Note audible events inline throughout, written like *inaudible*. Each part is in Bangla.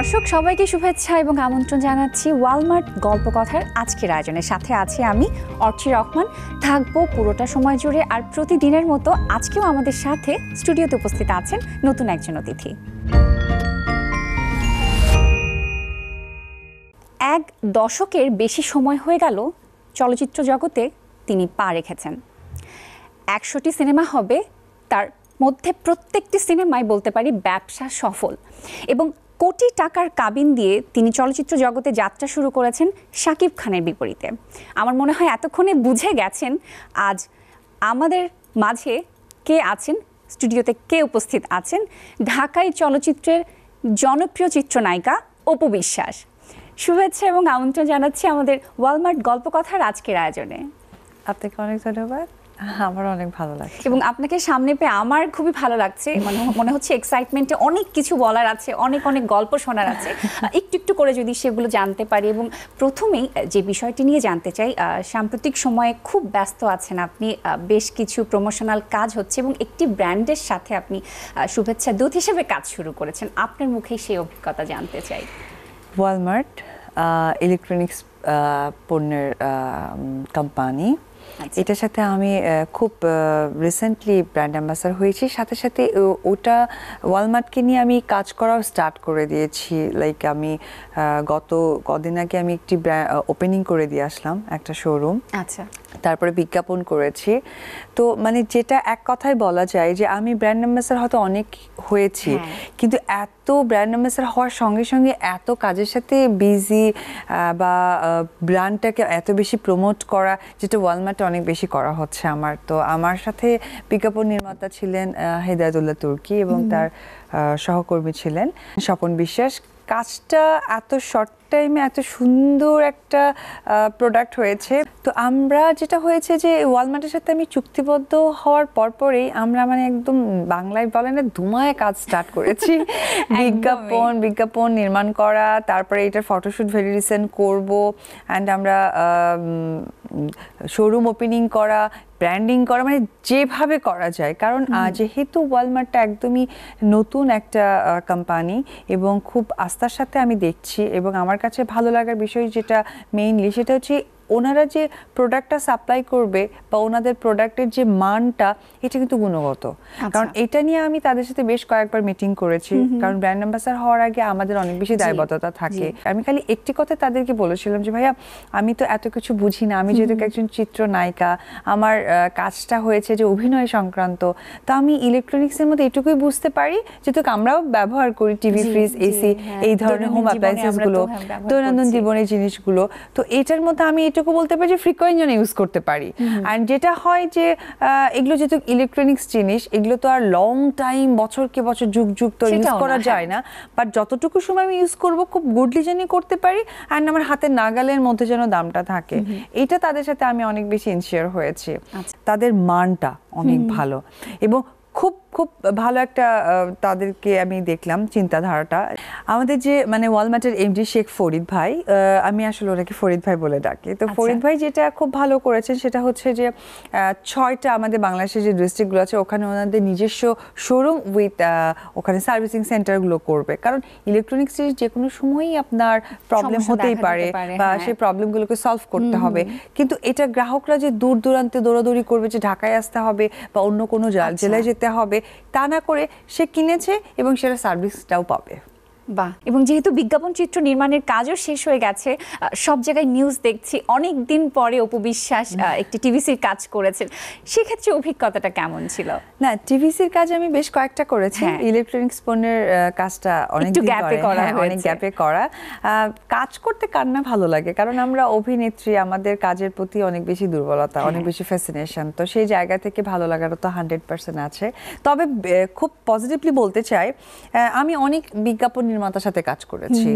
দর্শক সবাইকে শুভেচ্ছা এবং আমন্ত্রণ জানাচ্ছি ওয়ালমার্ট গল্প কথার আজকের আয়োজনের সাথে আছি আমি অর্চি রহমান থাকবো পুরোটা সময় জুড়ে আর প্রতিদিনের মতো আজকেও আমাদের সাথে স্টুডিওতে উপস্থিত আছেন নতুন একজন অতিথি এক দশকের বেশি সময় হয়ে গেল চলচ্চিত্র জগতে তিনি পা রেখেছেন একশোটি সিনেমা হবে তার মধ্যে প্রত্যেকটি সিনেমায় বলতে পারি ব্যবসা সফল এবং কোটি টাকার কাবিন দিয়ে তিনি চলচ্চিত্র জগতে যাত্রা শুরু করেছেন শাকিব খানের বিপরীতে আমার মনে হয় এতক্ষণে বুঝে গেছেন আজ আমাদের মাঝে কে আছেন স্টুডিওতে কে উপস্থিত আছেন ঢাকায় চলচ্চিত্রের জনপ্রিয় চিত্রনায়িকা অপু বিশ্বাস শুভেচ্ছা এবং আমন্ত্রণ জানাচ্ছি আমাদের ওয়ালমার্ট গল্পকথার আজকের আয়োজনে আপনাকে অনেক ধন্যবাদ আমার অনেক ভালো লাগছে এবং আপনাকে সামনে পেয়ে আমার খুবই ভালো লাগছে মানে মনে হচ্ছে এক্সাইটমেন্টে অনেক কিছু বলার আছে অনেক অনেক গল্প শোনার আছে একটু একটু করে যদি সেগুলো জানতে পারি এবং প্রথমেই যে বিষয়টি নিয়ে জানতে চাই সাম্প্রতিক সময়ে খুব ব্যস্ত আছেন আপনি বেশ কিছু প্রমোশনাল কাজ হচ্ছে এবং একটি ব্র্যান্ডের সাথে আপনি শুভেচ্ছা দূত হিসেবে কাজ শুরু করেছেন আপনার মুখেই সেই অভিজ্ঞতা জানতে চাই ওয়ালমার্ট ইলেকট্রনিক্স পণ্যের কোম্পানি আচ্ছা। এটার সাথে আমি খুব রিসেন্টলি ব্র্যান্ড অ্যাম্বাসার হয়েছি সাথে সাথে ওটা ওয়ালমার্টকে নিয়ে আমি কাজ করাও স্টার্ট করে দিয়েছি লাইক আমি গত কদিন আগে আমি একটি ওপেনিং করে দিয়ে আসলাম একটা শোরুম আচ্ছা তারপরে বিজ্ঞাপন করেছি তো মানে যেটা এক কথায় বলা যায় যে আমি ব্র্যান্ড অ্যাম্বাসার হয়তো অনেক হয়েছি হ্যাঁ। কিন্তু এত ব্র্যান্ড অ্যাম্বাসার হওয়ার সঙ্গে সঙ্গে এত কাজের সাথে বিজি বা ব্র্যান্ডটাকে এত বেশি প্রমোট করা যেটা ওয়ালমার্টে অনেক বেশি করা হচ্ছে আমার তো আমার সাথে বিজ্ঞাপন নির্মাতা ছিলেন হেদায়তুল্লাহ তুর্কি এবং তার সহকর্মী ছিলেন স্বপন বিশ্বাস কাজটা এত শর্ট টাইমে এত সুন্দর একটা প্রোডাক্ট হয়েছে তো আমরা যেটা হয়েছে যে ওয়ালমার্টের সাথে আমি চুক্তিবদ্ধ হওয়ার পরপরেই আমরা মানে একদম বাংলায় বলে না ধুমায় কাজ স্টার্ট করেছি *laughs* বিজ্ঞাপন বিজ্ঞাপন নির্মাণ করা তারপরে এটার ফটোশ্যুট ভেরি রিসেন্ট করবো অ্যান্ড আমরা শোরুম ওপেনিং করা ব্র্যান্ডিং করা মানে যেভাবে করা যায় কারণ যেহেতু ওয়ালমার্টটা একদমই নতুন একটা কোম্পানি এবং খুব আস্থার সাথে আমি দেখছি এবং আমার কাছে ভালো লাগার বিষয় যেটা মেইনলি সেটা হচ্ছে ওনারা যে প্রোডাক্টটা সাপ্লাই করবে বা ওনাদের প্রোডাক্টের যে মানটা এটা কিন্তু গুণগত আচ্ছা। কারণ এটা নিয়ে আমি তাদের সাথে বেশ কয়েকবার মিটিং করেছি কারণ ব্র্যান্ড অ্যাম্বাসার হওয়ার আগে আমাদের অনেক বেশি দায়বদ্ধতা থাকে আমি খালি একটি কথা তাদেরকে বলেছিলাম যে ভাইয়া আমি তো এত কিছু বুঝি না আমি যেহেতু একজন চিত্র নায়িকা আমার কাজটা হয়েছে যে অভিনয় সংক্রান্ত তা আমি ইলেকট্রনিক্সের মধ্যে এটুকুই বুঝতে পারি যেহেতু আমরাও ব্যবহার করি টিভি ফ্রিজ এসি হ্যাঁ। এই ধরনের হোম অ্যাপ্লায়েন্সেসগুলো দৈনন্দিন জীবনের জিনিসগুলো তো এটার মধ্যে আমি এটুকু এইটুকু বলতে পারি যে ফ্রিকোয়েন্ট যেন ইউজ করতে পারি অ্যান্ড যেটা হয় যে এগুলো যেহেতু ইলেকট্রনিক্স জিনিস এগুলো তো আর লং টাইম বছরকে বছর যুগ যুগ তো ইউজ করা যায় হ্যাঁ। না বাট যতটুকু সময় আমি ইউজ করব খুব গুডলি যেন করতে পারি অ্যান্ড আমার হাতের নাগালের মধ্যে যেন দামটা থাকে এটা তাদের সাথে আমি অনেক বেশি ইনশিওর হয়েছি আচ্ছা। তাদের মানটা অনেক ভালো এবং খুব খুব ভালো একটা তাদেরকে আমি দেখলাম চিন্তাধারাটা আমাদের যে মানে ওয়ালমার্টের এমডি শেখ ফরিদ ভাই আমি আসলে ওনাকে ফরিদ ভাই বলে ডাকি তো আচ্ছা। ফরিদ ভাই যেটা খুব ভালো করেছেন সেটা হচ্ছে যে ছয়টা আমাদের বাংলাদেশের যে ডিস্ট্রিক্টগুলো আছে ওখানে ওনাদের নিজস্ব শোরুম উইথ ওখানে সার্ভিসিং সেন্টারগুলো করবে কারণ ইলেকট্রনিক্স যে কোনো সময়ই আপনার প্রবলেম হতেই পারে বা হ্যাঁ। সেই প্রবলেমগুলোকে সলভ করতে হবে কিন্তু এটা গ্রাহকরা যে দূর দূরান্তে দৌড়াদৌড়ি করবে যে ঢাকায় আসতে হবে বা অন্য কোনো আচ্ছা। জেলায় যেতে হবে তা না করে সে কিনেছে এবং সেটা সার্ভিসটাও পাবে বাহ এবং যেহেতু বিজ্ঞাপন চিত্র নির্মাণের কাজও শেষ হয়ে গেছে সব জায়গায় নিউজ দেখছি অনেক দিন পরে উপবিশ্বাস একটি টিভিসির কাজ করেছেন সেক্ষেত্রে অভিজ্ঞতাটা কেমন ছিল না টিভিসির কাজ আমি বেশ কয়েকটা করেছি ইলেকট্রনিক্স হ্যাঁ। পণ্যের কাজটা হ্যাঁ, অনেক গ্যাপে করা অনেক গ্যাপে করা কাজ করতে কার না ভালো লাগে কারণ আমরা অভিনেত্রী আমাদের কাজের প্রতি অনেক বেশি দুর্বলতা হ্যাঁ। অনেক বেশি ফ্যাসিনেশন তো সেই জায়গা থেকে ভালো লাগারও তো হান্ড্রেড পার্সেন্ট আছে তবে খুব পজিটিভলি বলতে চাই আমি অনেক বিজ্ঞাপন নির্মাতার সাথে কাজ করেছি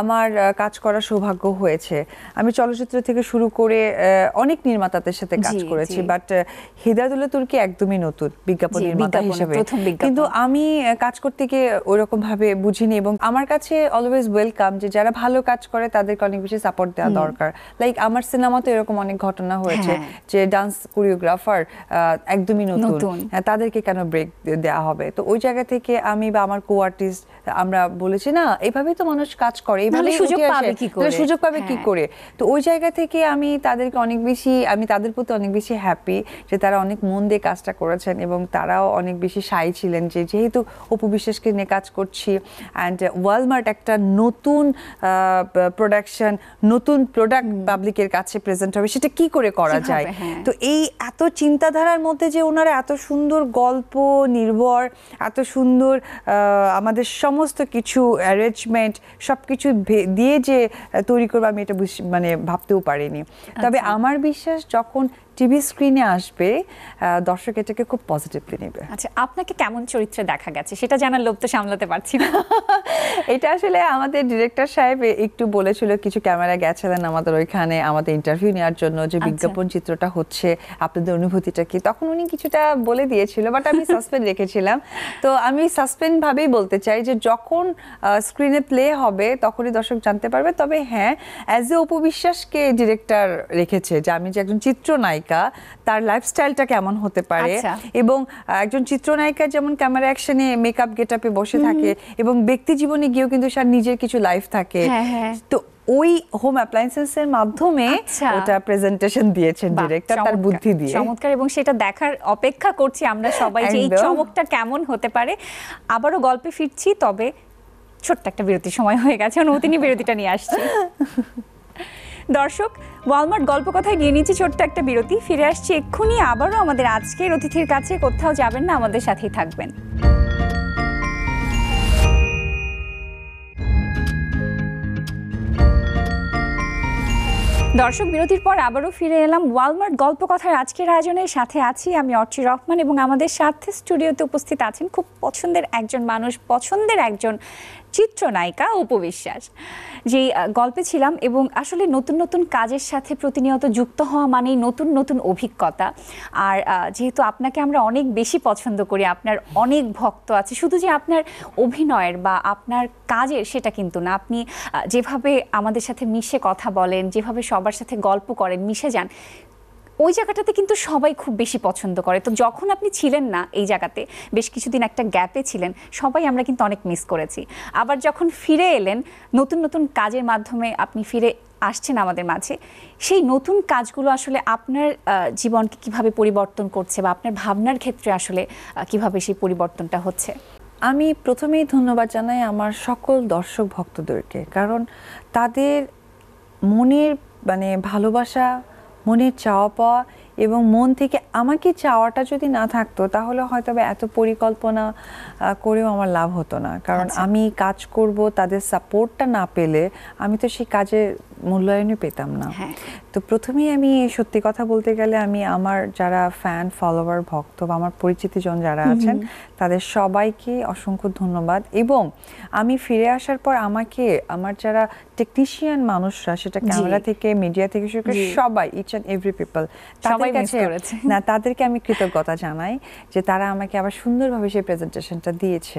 আমার কাজ করার সৌভাগ্য হয়েছে আমি চলচ্চিত্র থেকে শুরু করে অনেক নির্মাতাদের সাথে কাজ করেছি বাট হৃদায়তুল্লাহ তুর্কি একদমই নতুন বিজ্ঞাপন নির্মাতা হিসেবে কিন্তু আমি কাজ করতে গিয়ে ওরকম ভাবে বুঝিনি এবং আমার কাছে অলওয়েজ ওয়েলকাম যে যারা ভালো কাজ করে তাদেরকে অনেক বেশি সাপোর্ট দেওয়া দরকার লাইক আমার সিনেমাতে এরকম অনেক ঘটনা হয়েছে হ্যাঁ। যে ডান্স কোরিওগ্রাফার একদমই নতুন হ্যাঁ, তাদেরকে কেন ব্রেক দেওয়া হবে তো ওই জায়গা থেকে আমি বা আমার কো আর্টিস্ট আমরা বলেছি বলছে না এইভাবেই তো মানুষ কাজ করে এইভাবে সুযোগ পাবে কি করে সুযোগ পাবে কি হ্যাঁ। করে তো ওই জায়গা থেকে আমি তাদেরকে অনেক বেশি আমি তাদের প্রতি অনেক বেশি হ্যাপি যে তারা অনেক মন দিয়ে কাজটা করেছেন এবং তারাও অনেক বেশি সাই ছিলেন যে যেহেতু উপবিশ্বাসকে নিয়ে কাজ করছি অ্যান্ড ওয়ালমার্ট একটা নতুন প্রোডাকশন নতুন প্রোডাক্ট পাবলিকের কাছে প্রেজেন্ট হবে সেটা কি করে করা যায় হ্যাঁ। তো এই এত চিন্তাধারার মধ্যে যে ওনারা এত সুন্দর গল্প নির্ভর এত সুন্দর আমাদের সমস্ত কিছু অ্যারেঞ্জমেন্ট সব কিছু দিয়ে যে তৈরি করবো আমি এটা মানে ভাবতেও পারিনি তবে আচ্ছা। আমার বিশ্বাস যখন টিভি স্ক্রিনে আসবে দর্শক এটাকে খুব পজিটিভলি নেবে আচ্ছা আপনাকে কেমন চরিত্রে দেখা গেছে সেটা জানার লোভ তো সামলাতে পারছি না *laughs* এটা আসলে আমাদের ডিরেক্টর সাহেব একটু বলেছিল কিছু ক্যামেরা গেছিলেন আমাদের ওইখানে আমাদের ইন্টারভিউ নেওয়ার জন্য যে আচ্ছা। বিজ্ঞাপন চিত্রটা হচ্ছে আপনাদের অনুভূতিটা কি তখন উনি কিছুটা বলে দিয়েছিল বাট আমি সাসপেন্ড *laughs* রেখেছিলাম তো আমি সাসপেন্ড ভাবেই বলতে চাই যে যখন স্ক্রিনে প্লে হবে তখনই দর্শক জানতে পারবে তবে হ্যাঁ অ্যাজ এ উপবিশ্বাসকে ডিরেক্টর রেখেছে যে আমি যে একজন চিত্রনায়িক নায়িকা তার লাইফস্টাইলটা কেমন হতে পারে আচ্ছা। এবং একজন চিত্রনায়িকা যেমন ক্যামেরা অ্যাকশনে মেকআপ গেট আপে বসে থাকে এবং ব্যক্তি জীবনে গিয়েও কিন্তু তার নিজের কিছু লাইফ থাকে হ্যাঁ, হ্যাঁ। তো ওই হোম অ্যাপ্লায়েন্সেসের মাধ্যমে আচ্ছা। ওটা প্রেজেন্টেশন দিয়েছেন ডিরেক্টর তার বুদ্ধি দিয়ে চমৎকার এবং সেটা দেখার অপেক্ষা করছি আমরা সবাই যে এই চমকটা কেমন হতে পারে আবারও গল্পে ফিরছি তবে ছোট্ট একটা বিরতি সময় হয়ে গেছে অনুমতি নিয়ে বিরতিটা নিয়ে আসছি *laughs* দর্শক ওয়ালমার্ট গল্প কথায় নিয়ে নিচ্ছি ছোট্ট একটা বিরতি ফিরে আসছি এক্ষুনি আবারও আমাদের আজকের অতিথির কাছে কোথাও যাবেন না আমাদের সাথেই থাকবেন দর্শক বিরতির পর আবারও ফিরে এলাম ওয়ালমার্ট গল্প কথার আজকের আয়োজনের সাথে আছি আমি অর্চি রহমান এবং আমাদের সাথে স্টুডিওতে উপস্থিত আছেন খুব পছন্দের একজন মানুষ পছন্দের একজন চিত্রনায়িকা উপবিশ্বাস যে গল্পে ছিলাম এবং আসলে নতুন নতুন কাজের সাথে প্রতিনিয়ত যুক্ত হওয়া মানেই নতুন নতুন অভিজ্ঞতা আর যেহেতু আপনাকে আমরা অনেক বেশি পছন্দ করি আপনার অনেক ভক্ত আছে শুধু যে আপনার অভিনয়ের বা আপনার কাজের সেটা কিন্তু না আপনি যেভাবে আমাদের সাথে মিশে কথা বলেন যেভাবে সবার সাথে গল্প করেন মিশে যান ওই জায়গাটাতে কিন্তু সবাই খুব বেশি পছন্দ করে তো যখন আপনি ছিলেন না এই জায়গাতে বেশ কিছুদিন একটা গ্যাপে ছিলেন সবাই আমরা কিন্তু অনেক মিস করেছি আবার যখন ফিরে এলেন নতুন নতুন কাজের মাধ্যমে আপনি ফিরে আসছেন আমাদের মাঝে সেই নতুন কাজগুলো আসলে আপনার জীবনকে কিভাবে পরিবর্তন করছে বা আপনার ভাবনার ক্ষেত্রে আসলে কিভাবে সেই পরিবর্তনটা হচ্ছে আমি প্রথমেই ধন্যবাদ জানাই আমার সকল দর্শক ভক্তদেরকে কারণ তাদের মনের মানে ভালোবাসা মনের চাওয়া পাওয়া এবং মন থেকে আমাকে চাওয়াটা যদি না থাকতো তাহলে হয়তো এত পরিকল্পনা করেও আমার লাভ হতো না কারণ আচ্ছা। আমি কাজ করব তাদের সাপোর্টটা না পেলে আমি তো সেই কাজের মূল্যায়নই পেতাম না হ্যাঁ। তো প্রথমেই আমি সত্যি কথা বলতে গেলে আমি আমার যারা ফ্যান ফলোয়ার ভক্ত বা আমার পরিচিতিজন যারা আছেন তাদের সবাইকে অসংখ্য ধন্যবাদ এবং আমি ফিরে আসার পর আমাকে আমার যারা টেকনিশিয়ান মানুষরা সেটা ক্যামেরা থেকে মিডিয়া থেকে সবাই ইচ অ্যান্ড এভরি পিপল না তাদেরকে আমি কৃতজ্ঞতা জানাই যে তারা আমাকে আবার সুন্দরভাবে সেই প্রেজেন্টেশনটা দিয়েছে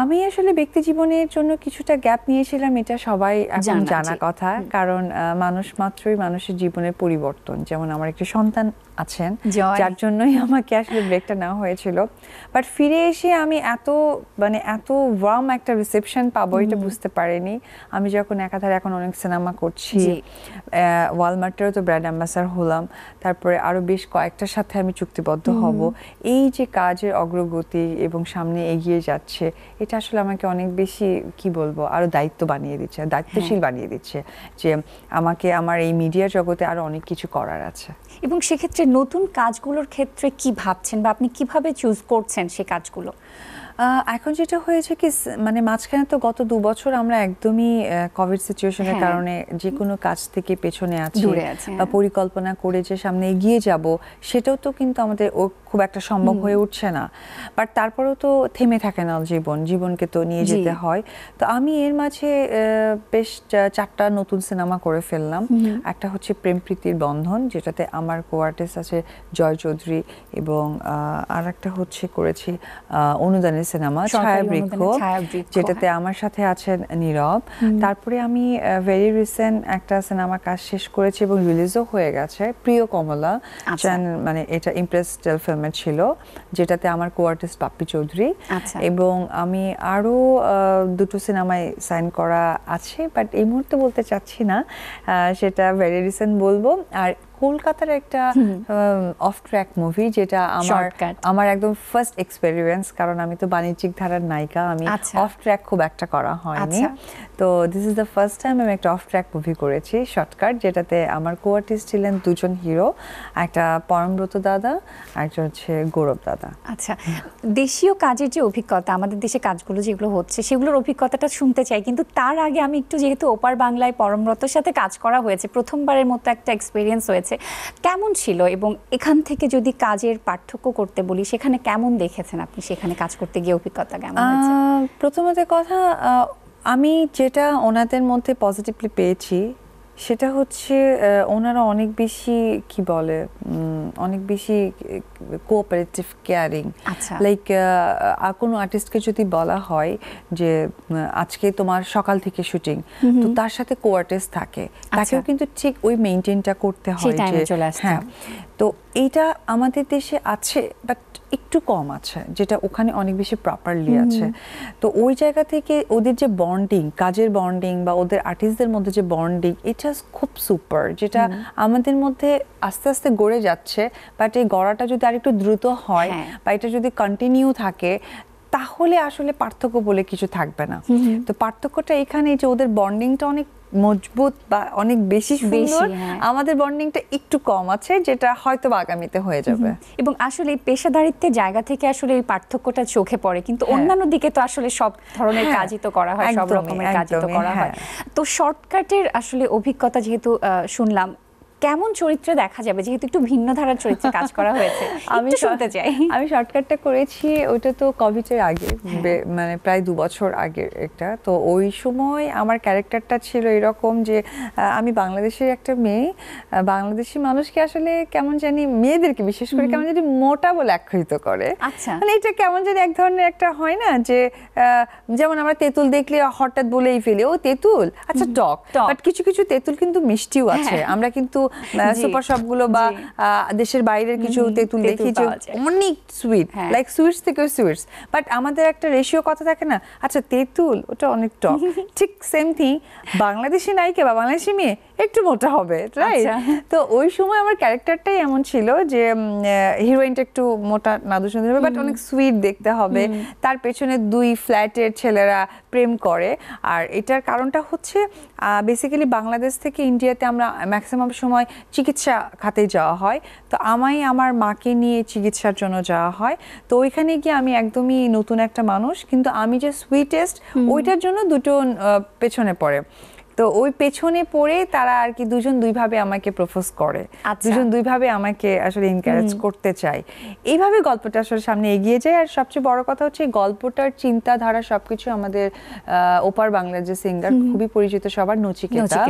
আমি আসলে ব্যক্তি জীবনের জন্য কিছুটা গ্যাপ নিয়েছিলাম এটা সবাই এখন জানা কথা কারণ মানুষ মাত্রই মানুষের জীবনের পরিবর্তন যেমন আমার একটি সন্তান আছেন যার জন্যই আমাকে আসলে ব্রেকটা নেওয়া হয়েছিল বাট ফিরে এসে আমি এত মানে এত ওয়ার্ম একটা রিসেপশন পাবো এটা বুঝতে পারিনি আমি যখন একাধারে এখন অনেক সিনেমা করছি ওয়ালমার্টেরও তো ব্র্যান্ড অ্যাম্বাসার হলাম তারপরে আরও বেশ কয়েকটার সাথে আমি চুক্তিবদ্ধ হব এই যে কাজের অগ্রগতি এবং সামনে এগিয়ে যাচ্ছে এটা আসলে আমাকে অনেক বেশি কি বলবো আরো দায়িত্ব বানিয়ে দিচ্ছে হ্যাঁ। দায়িত্বশীল বানিয়ে দিচ্ছে যে আমাকে আমার এই মিডিয়া জগতে আরো অনেক কিছু করার আছে এবং সেক্ষেত্রে নতুন কাজগুলোর ক্ষেত্রে কি ভাবছেন বা আপনি কিভাবে চুজ করছেন সে কাজগুলো এখন যেটা হয়েছে কি মানে মাঝখানে তো গত দু বছর আমরা একদমই কোভিড সিচুয়েশনের হ্যাঁ। কারণে যে কোনো কাজ থেকে পেছনে আছি হ্যাঁ। পরিকল্পনা করে যে সামনে এগিয়ে যাব সেটাও তো কিন্তু আমাদের খুব একটা সম্ভব হয়ে উঠছে না বাট তারপরেও তো থেমে থাকে না জীবন জীবনকে তো নিয়ে যেতে হয় তো আমি এর মাঝে বেশ চারটা নতুন সিনেমা করে ফেললাম একটা হচ্ছে প্রেম প্রীতির বন্ধন যেটাতে আমার কো আর্টিস্ট আছে জয় চৌধুরী এবং আর একটা হচ্ছে করেছি অনুদানের সিনেমা ছায়া হ্যাঁ। বৃক্ষ যেটাতে আমার সাথে আছেন নীরব তারপরে আমি ভেরি রিসেন্ট একটা সিনেমা কাজ শেষ করেছি এবং রিলিজও হয়ে গেছে প্রিয় কমলা আচ্ছা। মানে এটা ইমপ্রেস টেল ফিল্মে ছিল যেটাতে আমার কো আর্টিস্ট পাপ্পি চৌধুরী এবং আমি আরও দুটো সিনেমায় সাইন করা আছে বাট এই মুহূর্তে বলতে চাচ্ছি না সেটা ভেরি রিসেন্ট বলবো আর কলকাতার একটা অফ ট্র্যাক মুভি যেটা আমার আমার একদম ফার্স্ট এক্সপেরিয়েন্স কারণ আমি তো বাণিজ্যিক ধারার নায়িকা আমি অফ আচ্ছা। ট্র্যাক খুব একটা করা হয়নি আচ্ছা। তো this is the first time আমি একটা অফ ট্র্যাক মুভি করেছি শর্টকাট যেটাতে আমার কো আর্টিস্ট ছিলেন দুজন হিরো একটা পরমব্রত দাদা একজন হচ্ছে গৌরব দাদা আচ্ছা দেশীয় কাজের যে অভিজ্ঞতা আমাদের দেশে কাজগুলো যেগুলো হচ্ছে সেগুলোর অভিজ্ঞতাটা শুনতে চাই কিন্তু তার আগে আমি একটু যেহেতু ওপার বাংলায় পরমব্রতর সাথে কাজ করা হয়েছে প্রথমবারের মতো একটা এক্সপিরিয়েন্স হয়েছে হয়েছে কেমন ছিল এবং এখান থেকে যদি কাজের পার্থক্য করতে বলি সেখানে কেমন দেখেছেন আপনি সেখানে কাজ করতে গিয়ে অভিজ্ঞতা কেমন প্রথমত কথা আমি যেটা ওনাদের মধ্যে পজিটিভলি পেয়েছি সেটা হচ্ছে ওনারা অনেক বেশি কি বলে অনেক বেশি কোঅপারেটিভ কেয়ারিং লাইক কোনো আর্টিস্টকে যদি বলা হয় যে আজকে তোমার সকাল থেকে শুটিং তো তার সাথে কো আর্টিস্ট থাকে আচ্ছা। তাকেও কিন্তু ঠিক ওই মেনটেনটা করতে হয় হ্যাঁ তো এইটা আমাদের দেশে আছে বাট একটু কম আছে যেটা ওখানে অনেক বেশি প্রপারলি আছে তো ওই জায়গা থেকে ওদের যে বন্ডিং কাজের বন্ডিং বা ওদের আর্টিস্টদের মধ্যে যে বন্ডিং এটা খুব সুপার যেটা আমাদের মধ্যে আস্তে আস্তে গড়ে যাচ্ছে বাট এই গড়াটা যদি আরেকটু দ্রুত হয় হ্যাঁ। বা এটা যদি কন্টিনিউ থাকে তাহলে আসলে পার্থক্য বলে কিছু থাকবে না তো পার্থক্যটা এখানে যে ওদের বন্ডিংটা অনেক মজবুত বা অনেক বেশি সুন্দর হ্যাঁ। আমাদের বন্ডিংটা একটু কম আছে যেটা হয়তো আগামীতে হয়ে যাবে এবং আসলে পেশাদারিত্বের জায়গা থেকে আসলে এই পার্থক্যটা চোখে পড়ে কিন্তু হ্যাঁ। অন্যান্য দিকে তো আসলে সব ধরনের হ্যাঁ, কাজই তো করা হয় সব রকমের কাজই তো করা হয় তো শর্টকাটের আসলে অভিজ্ঞতা যেহেতু শুনলাম কেমন চরিত্রে দেখা যাবে যেহেতু একটু ভিন্ন ধারার চরিত্রে কাজ করা হয়েছে *laughs* আমি শুনতে চাই আমি শর্টকাটটা করেছি ওইটা তো কোভিডের আগে হ্যাঁ। মানে প্রায় দু বছর আগের একটা তো ওই সময় আমার ক্যারেক্টারটা ছিল এরকম যে আমি বাংলাদেশের একটা মেয়ে বাংলাদেশি মানুষকে আসলে কেমন জানি মেয়েদেরকে বিশেষ করে কেমন জানি মোটা বলে আখ্যায়িত করে আচ্ছা। মানে এটা কেমন জানি এক ধরনের একটা হয় না যে যেমন আমরা তেঁতুল দেখলে হঠাৎ বলেই ফেলি ও তেঁতুল আচ্ছা টক বাট কিছু কিছু তেঁতুল কিন্তু মিষ্টিও হ্যাঁ। আছে আমরা কিন্তু সুপার শপগুলো বা দেশের বাইরের কিছু তেঁতুল দেখি যে অনেক সুইট লাইক সুইটস থেকে সুইটস বাট আমাদের একটা রেশিও কথা থাকে না আচ্ছা তেঁতুল ওটা অনেক টক *laughs* ঠিক সেম থিং বাংলাদেশি নায়িকা বা বাংলাদেশি মেয়ে একটু মোটা হবে রাইট আচ্ছা। তো ওই সময় আমার ক্যারেক্টারটাই এমন ছিল যে হিরোইনটা একটু মোটা নাদু সুন্দর হবে বাট অনেক সুইট দেখতে হবে তার পেছনে দুই ফ্ল্যাটের ছেলেরা প্রেম করে আর এটার কারণটা হচ্ছে বেসিক্যালি বাংলাদেশ থেকে ইন্ডিয়াতে আমরা ম্যাক্সিমাম সময় চিকিৎসা খাতে যাওয়া হয় তো আমাই আমার মাকে নিয়ে চিকিৎসার জন্য যাওয়া হয় তো ওইখানে গিয়ে আমি একদমই নতুন একটা মানুষ কিন্তু আমি যে সুইটেস্ট ওইটার জন্য দুটো পেছনে পড়ে তো ওই পেছনে পড়ে তারা আর কি দুজন দুইভাবে আমাকে প্রপোজ করে আচ্ছা। দুজন দুইভাবে আমাকে আসলে এনকারেজ করতে চায় এইভাবে গল্পটা আসলে সামনে এগিয়ে যায় আর সবচেয়ে বড় কথা হচ্ছে গল্পটার চিন্তাধারা সবকিছু আমাদের ওপার বাংলার যে সিঙ্গার খুবই পরিচিত সবার নচিকেতা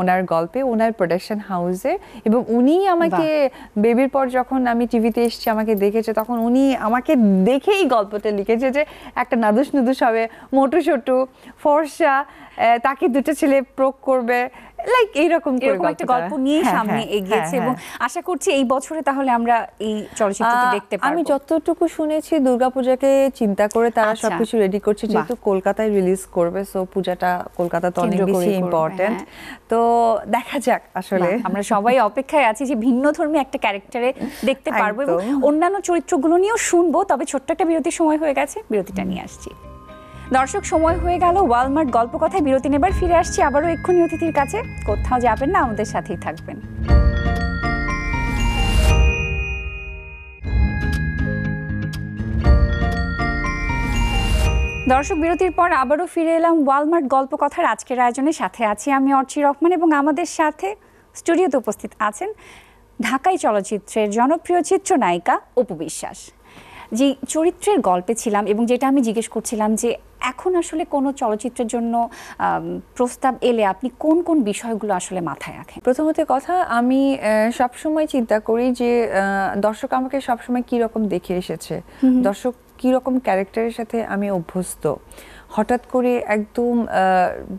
ওনার গল্পে ওনার প্রোডাকশন হাউসে এবং উনি আমাকে বেবির পর যখন আমি টিভিতে এসেছি আমাকে দেখেছে তখন উনি আমাকে দেখেই গল্পটা লিখেছে যে একটা নাদুস নুদুস হবে মোটু ছোটু ফর্সা তাকে দুটো ছেলে প্রয়োগ করবে লাইক এইরকম এরকম একটা গল্প নিয়ে হ্যাঁ, সামনে হ্যাঁ, এগিয়েছে হ্যাঁ, এবং আশা করছি এই বছরে তাহলে আমরা এই চলচ্চিত্রটি দেখতে পাবো আমি যতটুকু শুনেছি দুর্গাপূজাকে চিন্তা করে তারা আচ্ছা। সবকিছু রেডি করছে যেহেতু কলকাতায় রিলিজ করবে সো পূজাটা তো অনেক বেশি ইম্পর্টেন্ট তো দেখা যাক আসলে আমরা সবাই অপেক্ষায় আছি যে ভিন্ন ধর্মী একটা ক্যারেক্টারে দেখতে পারবো এবং অন্যান্য চরিত্রগুলো নিয়েও শুনবো তবে ছোট্ট একটা বিরতির সময় হয়ে গেছে বিরতিটা নিয়ে আসছি দর্শক সময় হয়ে গেল ওয়ালমার্ট গল্প কথায় বিরতি নেবার ফিরে আসছি আবারও এক্ষুনি অতিথির কাছে কোথাও যাবেন না আমাদের সাথেই থাকবেন দর্শক বিরতির পর আবারও ফিরে এলাম ওয়ালমার্ট গল্প কথার আজকের আয়োজনের সাথে আছি আমি অর্চি রহমান এবং আমাদের সাথে স্টুডিওতে উপস্থিত আছেন ঢাকাই চলচ্চিত্রের জনপ্রিয় চিত্রনায়িকা অপু বিশ্বাস যে চরিত্রের গল্পে ছিলাম এবং যেটা আমি জিজ্ঞেস করছিলাম যে এখন আসলে কোনো চলচ্চিত্রের জন্য প্রস্তাব এলে আপনি কোন কোন বিষয়গুলো আসলে মাথায় রাখেন প্রথমত কথা আমি সবসময় চিন্তা করি যে দর্শক আমাকে সবসময় রকম দেখে এসেছে দর্শক রকম ক্যারেক্টারের সাথে আমি অভ্যস্ত হঠাৎ করে একদম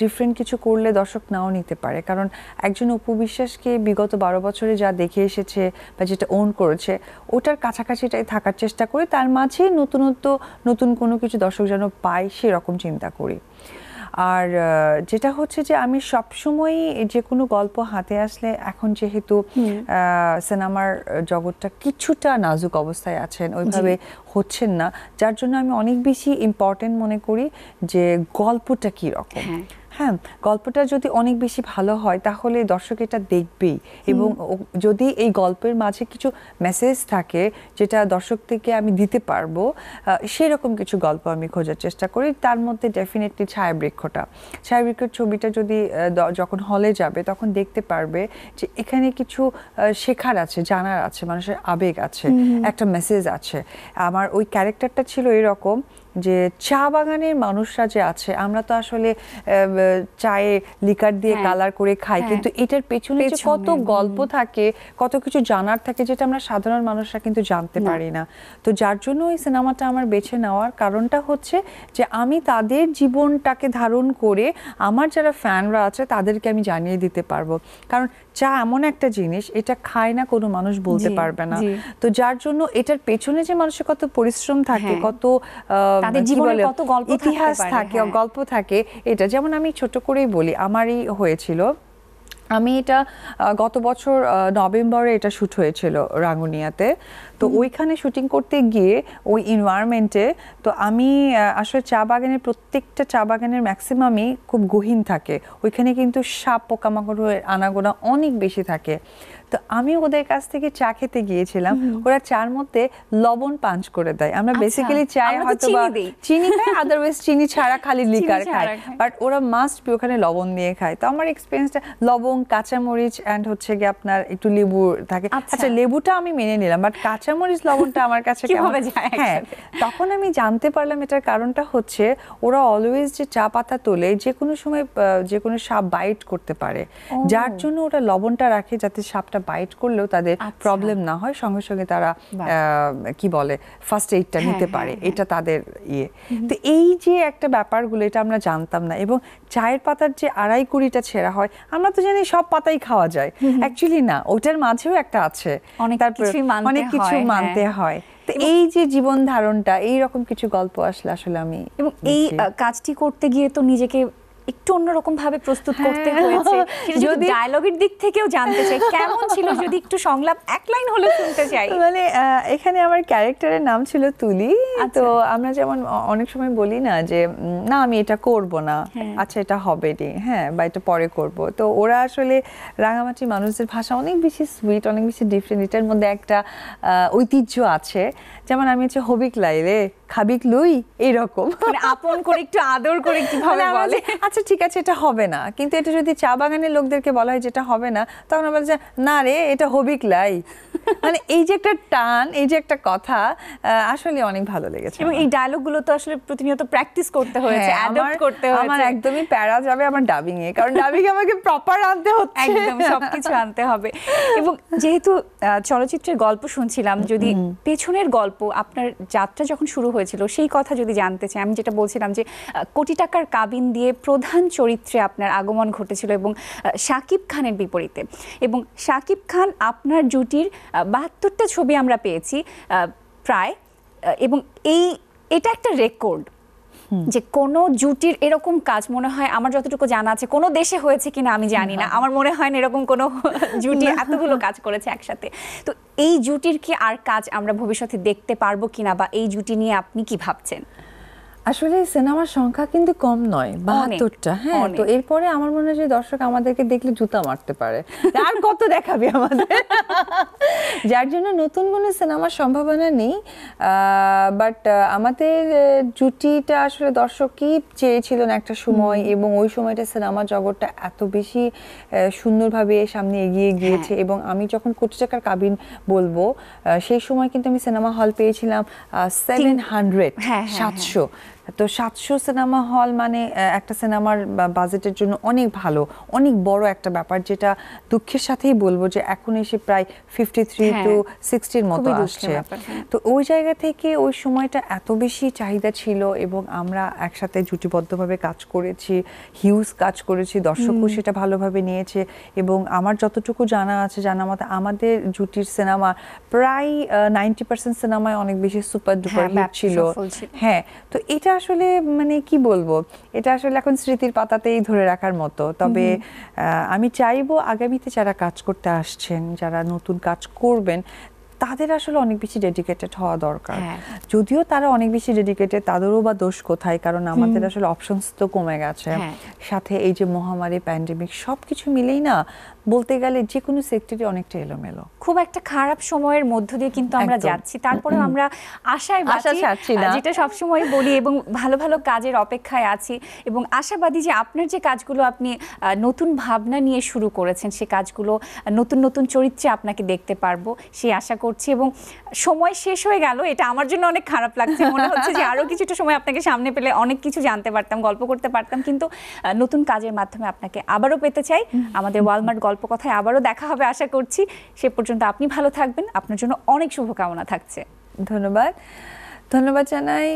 ডিফারেন্ট কিছু করলে দর্শক নাও নিতে পারে কারণ একজন উপবিশ্বাসকে বিগত বারো বছরে যা দেখে এসেছে বা যেটা ওন করেছে ওটার কাছাকাছিটাই থাকার চেষ্টা করি তার মাঝেই নতুনত্ব নতুন কোনো কিছু দর্শক যেন পায় সেরকম চিন্তা করি আর যেটা হচ্ছে যে আমি সবসময়ই যে কোনো গল্প হাতে আসলে এখন যেহেতু সিনেমার জগৎটা কিছুটা নাজুক অবস্থায় আছেন ওইভাবে হচ্ছেন না যার জন্য আমি অনেক বেশি ইম্পর্টেন্ট মনে করি যে গল্পটা কী রকম হ্যাঁ। হ্যাঁ গল্পটা যদি অনেক বেশি ভালো হয় তাহলে দর্শক এটা দেখবেই এবং যদি এই গল্পের মাঝে কিছু মেসেজ থাকে যেটা দর্শক থেকে আমি দিতে পারবো সেরকম কিছু গল্প আমি খোঁজার চেষ্টা করি তার মধ্যে ডেফিনেটলি ছায়াবৃক্ষটা ছায়াবৃক্ষর ছবিটা যদি যখন হলে যাবে তখন দেখতে পারবে যে এখানে কিছু শেখার আছে জানার আছে মানুষের আবেগ আছে একটা মেসেজ আছে আমার ওই ক্যারেক্টারটা ছিল এরকম যে চা বাগানের মানুষরা যে আছে আমরা তো আসলে চায়ে লিকার দিয়ে কালার হ্যাঁ। করে খাই হ্যাঁ। কিন্তু এটার পেছনে কত গল্প থাকে কত কিছু জানার থাকে যেটা আমরা সাধারণ মানুষরা কিন্তু জানতে পারি না তো যার জন্য ওই সিনেমাটা আমার বেছে নেওয়ার কারণটা হচ্ছে যে আমি তাদের জীবনটাকে ধারণ করে আমার যারা ফ্যানরা আছে তাদেরকে আমি জানিয়ে দিতে পারবো কারণ চা এমন একটা জিনিস এটা খায় না কোনো মানুষ বলতে পারবে না তো যার জন্য এটার পেছনে যে মানুষের কত পরিশ্রম থাকে হ্যাঁ। কত তাদের জীবনে কত গল্প ইতিহাস থাকে হ্যাঁ। গল্প থাকে এটা যেমন আমি ছোট করেই বলি আমারই হয়েছিল আমি এটা গত বছর নভেম্বরে এটা শ্যুট হয়েছিল রাঙ্গুনিয়াতে তো ওইখানে শুটিং করতে গিয়ে ওই এনভায়রনমেন্টে তো আমি আসলে চা বাগানের প্রত্যেকটা চা বাগানের ম্যাক্সিমামই খুব গহীন থাকে ওইখানে কিন্তু সাপ পোকামাকড়ের আনাগোনা অনেক বেশি থাকে তো আমি ওদের কাছ থেকে চা খেতে গিয়েছিলাম ওরা চার মধ্যে লবণ পাঞ্চ করে দেয় আমরা বেসিক্যালি চায় হয়তো বা চিনি খাই আদারওয়াইজ চিনি ছাড়া খালি লিকার খায় বাট ওরা মাস্ট বি ওখানে লবণ দিয়ে খায় তো আমার এক্সপিরিয়েন্সটা লবণ কাঁচামরিচ অ্যান্ড হচ্ছে গিয়ে আপনার একটু লেবু থাকে আচ্ছা, আচ্ছা লেবুটা আমি মেনে নিলাম বাট কাঁচামরিচ লবণটা আমার কাছে *laughs* কিভাবে যায় হ্যাঁ তখন আমি জানতে পারলাম এটার কারণটা হচ্ছে ওরা অলওয়েজ যে চা পাতা তোলে যে কোনো সময় যে কোনো সাপ বাইট করতে পারে যার জন্য ওরা লবণটা রাখে যাতে সাপটা একটা বাইট করলেও তাদের প্রবলেম আচ্ছা। না হয় সঙ্গে সঙ্গে তারা কি বলে ফার্স্ট এইডটা হ্যাঁ, নিতে হ্যাঁ, পারে হ্যাঁ। এটা তাদের ইয়ে তো এই যে একটা ব্যাপারগুলো এটা আমরা জানতাম না এবং চায়ের পাতার যে আড়াই কুড়িটা ছেঁড়া হয় আমরা তো জানি সব পাতাই খাওয়া যায় অ্যাকচুয়ালি না ওইটার মাঝেও একটা আছে অনেক কিছু মানতে হয় এই যে জীবন ধারণটা এইরকম কিছু গল্প আসলে আসলে আমি এবং এই কাজটি করতে গিয়ে তো নিজেকে একটু অন্যরকমভাবে প্রস্তুত করতে হ্যাঁ। হয়েছে *laughs* যদি ডায়লগের দিক থেকেও জানতে চাই কেমন ছিল *laughs* যদি একটু সংলাপ এক লাইন হলে শুনতে চাই মানে এখানে আমার ক্যারেক্টারের নাম ছিল তুলি আচ্ছা। তো আমরা যেমন অনেক সময় বলি না যে না আমি এটা করব না হ্যাঁ। আচ্ছা এটা হবে নি হ্যাঁ বা এটা পরে করব তো ওরা আসলে রাঙামাটি মানুষদের ভাষা অনেক বেশি সুইট অনেক বেশি ডিফারেন্ট এটার মধ্যে একটা ঐতিহ্য আছে যেমন আমি হচ্ছে হবিক লাইলে খাবিক লুই এরকম মানে আপন করে একটু আদর করে *laughs* মানে কিভাবে বলে আচ্ছা ঠিক আছে এটা হবে না কিন্তু এটা যদি চা বাগানের লোকদেরকে বলা হয় যেটা হবে না তখন বলে যে না রে এটা হবিক লাই *laughs* মানে এই যে একটা টান এই যে একটা কথা আসলে অনেক ভালো লেগেছে এবং এই ডায়লগগুলো তো আসলে প্রতিনিয়ত প্র্যাকটিস করতে হ্যাঁ, হয়েছে অ্যাডাপ্ট করতে হয়েছে আমার একদমই প্যারা যাবে আমার ডাবিং এ কারণ ডাবিং আমাকে প্রপার আনতে হচ্ছে একদম সবকিছু আনতে হবে এবং যেহেতু চলচ্চিত্রের গল্প শুনছিলাম যদি পেছনের গল্প আপনার যাত্রা যখন শুরু হয়েছিল সেই কথা যদি জানতে চাই আমি যেটা বলছিলাম যে কোটি টাকার কাবিন দিয়ে প্রধান প্রধান চরিত্রে আপনার আগমন ঘটেছিল এবং শাকিব খানের বিপরীতে এবং শাকিব খান আপনার জুটির বাহাত্তরটা ছবি আমরা পেয়েছি প্রায় এবং এই এটা একটা রেকর্ড যে কোনো জুটির এরকম কাজ মনে হয় আমার যতটুকু জানা আছে কোনো দেশে হয়েছে কিনা আমি জানি না আমার মনে হয় না এরকম কোনো *laughs* জুটি এতগুলো কাজ করেছে একসাথে তো এই জুটির কি আর কাজ আমরা ভবিষ্যতে দেখতে পারবো কিনা বা এই জুটি নিয়ে আপনি কি ভাবছেন আসলে সিনেমার সংখ্যা কিন্তু কম নয় বাহাত্তরটা হ্যাঁ তো এরপরে আমার মনে হয় যে দর্শক আমাদেরকে দেখলে জুতা মারতে পারে *laughs* আর কত দেখাবে আমাদের যার জন্য নতুন কোনো সিনেমার সম্ভাবনা নেই বাট আমাদের জুটিটা আসলে দর্শকই চেয়েছিলেন একটা সময় এবং ওই সময়টা সিনেমা জগৎটা এত বেশি সুন্দরভাবে সামনে এগিয়ে হ্যাঁ। গিয়েছে এবং আমি যখন কোটি টাকার কাবিন বলবো সেই সময় কিন্তু আমি সিনেমা হল পেয়েছিলাম সেভেন হান্ড্রেড হ্যাঁ, হ্যাঁ, সাতশো তো সাতশো সিনেমা হল মানে একটা সিনেমার বাজেটের জন্য অনেক ভালো অনেক বড় একটা ব্যাপার যেটা দুঃখের সাথেই বলবো যে এখন এসে প্রায় ফিফটি থ্রি টু সিক্সটির মতো আসছে হ্যাঁ। তো ওই জায়গা থেকে ওই সময়টা এত বেশি চাহিদা ছিল এবং আমরা একসাথে জুটিবদ্ধভাবে কাজ করেছি হিউজ কাজ করেছি দর্শকও সেটা ভালোভাবে নিয়েছে এবং আমার যতটুকু জানা আছে জানা মতো আমাদের জুটির সিনেমা প্রায় নাইনটি পার্সেন্ট সিনেমায় অনেক বেশি সুপার ডুপার হিট ছিল হ্যাঁ তো এটা এটা আসলে মানে কি বলবো এটা আসলে এখন স্মৃতির পাতাতেই ধরে রাখার মতো তবে আমি চাইবো আগামীতে যারা কাজ করতে আসছেন যারা নতুন কাজ করবেন তাদের আসলে অনেক বেশি ডেডিকেটেড হওয়া দরকার হ্যাঁ। যদিও তারা অনেক বেশি ডেডিকেটেড তাদেরও বা দোষ কোথায় কারণ আমাদের আসলে অপশনস তো কমে গেছে হ্যাঁ। সাথে এই যে মহামারী প্যান্ডেমিক সব কিছু মিলেই না বলতে গেলে যে কোনো সেক্টরে অনেকটা এলোমেলো খুব একটা খারাপ সময়ের মধ্য দিয়ে কিন্তু আমরা যাচ্ছি তারপরে আমরা আশায় বাঁচি যেটা সবসময় বলি এবং ভালো ভালো কাজের অপেক্ষায় আছি এবং আশাবাদী যে আপনার যে কাজগুলো আপনি নতুন ভাবনা নিয়ে শুরু করেছেন সে কাজগুলো নতুন নতুন চরিত্রে আপনাকে দেখতে পারবো সেই আশা করছি এবং সময় শেষ হয়ে গেল এটা আমার জন্য অনেক খারাপ লাগছে মনে হচ্ছে যে আরও কিছুটা সময় আপনাকে সামনে পেলে অনেক কিছু জানতে পারতাম গল্প করতে পারতাম কিন্তু নতুন কাজের মাধ্যমে আপনাকে আবারও পেতে চাই আমাদের ওয়ালমার্ট গল্প গল্প কথায় আবারও দেখা হবে আশা করছি সে পর্যন্ত আপনি ভালো থাকবেন আপনার জন্য অনেক শুভকামনা থাকছে ধন্যবাদ ধন্যবাদ জানাই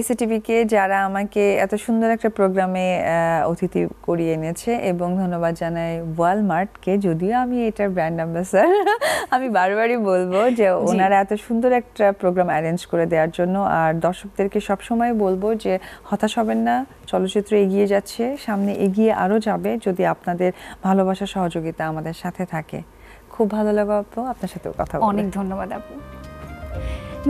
এসিটিভিকে যারা আমাকে এত সুন্দর একটা প্রোগ্রামে অতিথি করিয়ে এনেছে এবং ধন্যবাদ জানাই ওয়ালমার্টকে যদিও আমি এটার ব্র্যান্ড অ্যাম্বাসার *laughs* আমি বারবারই বলবো যে ওনারা এত সুন্দর একটা প্রোগ্রাম অ্যারেঞ্জ করে দেওয়ার জন্য আর দর্শকদেরকে সবসময় বলবো যে হতাশ হবেন না চলচ্চিত্র এগিয়ে যাচ্ছে সামনে এগিয়ে আরও যাবে যদি আপনাদের ভালোবাসা সহযোগিতা আমাদের সাথে থাকে খুব ভালো লাগা আপু আপনার সাথে কথা অনেক ধন্যবাদ আপু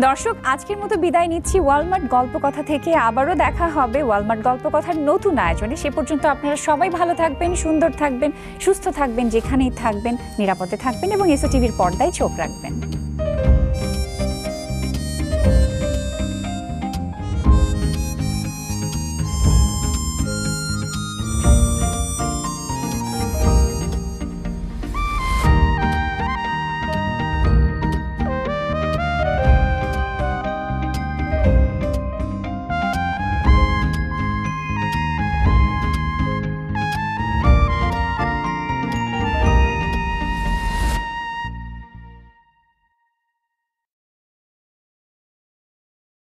দর্শক আজকের মতো বিদায় নিচ্ছি ওয়ালমার্ট গল্প কথা থেকে আবারও দেখা হবে ওয়ালমার্ট গল্প কথার নতুন আয়োজনে সে পর্যন্ত আপনারা সবাই ভালো থাকবেন সুন্দর থাকবেন সুস্থ থাকবেন যেখানেই থাকবেন নিরাপদে থাকবেন এবং এসও টিভির পর্দায় চোখ রাখবেন